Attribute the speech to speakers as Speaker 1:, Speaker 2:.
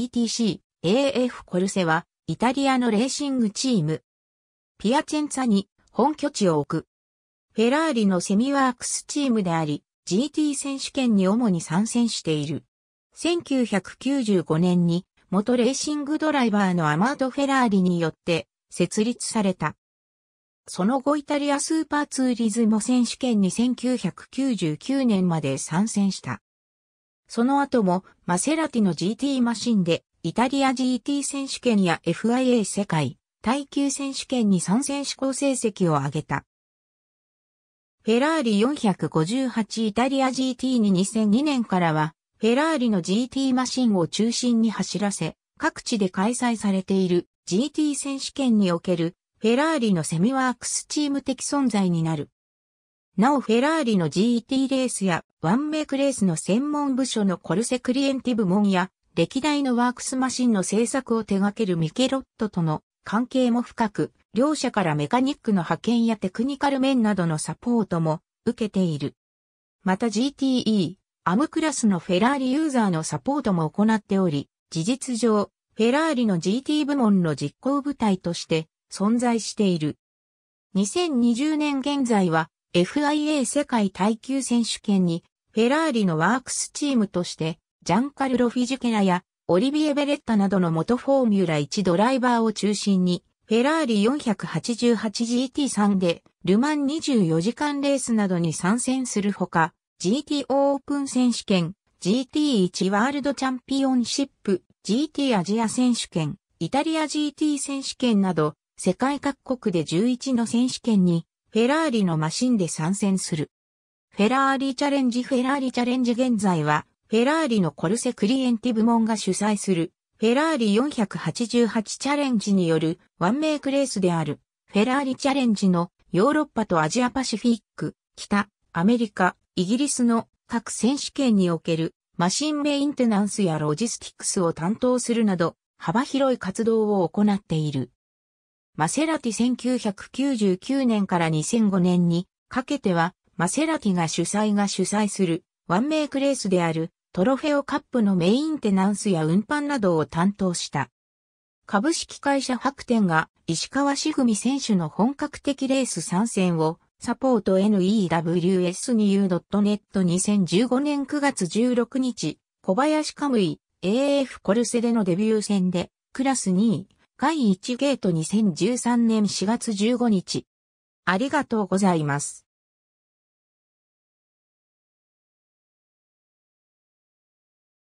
Speaker 1: ETC、AF コルセは、イタリアのレーシングチーム。ピアチェンツァに本拠地を置く。フェラーリのセミワークスチームであり、GT 選手権に主に参戦している。1995年に元レーシングドライバーのアマード・フェラーリによって設立された。その後イタリアスーパーツーリズム選手権に1999年まで参戦した。その後もマセラティの GT マシンでイタリア GT 選手権や FIA 世界耐久選手権に参戦試行成績を上げた。フェラーリ458イタリア GT に2002年からはフェラーリの GT マシンを中心に走らせ各地で開催されている GT 選手権におけるフェラーリのセミワークスチーム的存在になる。なおフェラーリの GT レースやワンメイクレースの専門部署のコルセクリエンティ部門や歴代のワークスマシンの製作を手掛けるミケロットとの関係も深く、両者からメカニックの派遣やテクニカル面などのサポートも受けている。また GTE、アムクラスのフェラーリユーザーのサポートも行っており、事実上、フェラーリの GT 部門の実行部隊として存在している。2020年現在は FIA 世界耐久選手権にフェラーリのワークスチームとしてジャンカルロ・フィジケラやオリビエ・ベレッタなどの元フォーミュラ1ドライバーを中心にフェラーリ 488GT3 でルマン24時間レースなどに参戦するほか GT オープン選手権 GT1 ワールドチャンピオンシップ GT アジア選手権イタリア GT 選手権など世界各国で11の選手権にフェラーリのマシンで参戦する。フェラーリチャレンジフェラーリチャレンジ現在は、フェラーリのコルセクリエンティ部門が主催する、フェラーリ488チャレンジによるワンメイクレースである、フェラーリチャレンジのヨーロッパとアジアパシフィック、北、アメリカ、イギリスの各選手権におけるマシンメインテナンスやロジスティックスを担当するなど、幅広い活動を行っている。マセラティ1999年から2005年にかけては、マセラティが主催が主催するワンメイクレースであるトロフェオカップのメインテナンスや運搬などを担当した。株式会社白天が石川しぐみ選手の本格的レース参戦をサポート newsnu.net2015 年9月16日小林カムイ AF コルセでのデビュー戦でクラス2位会1ゲート2013年4月15日。ありがとうございます。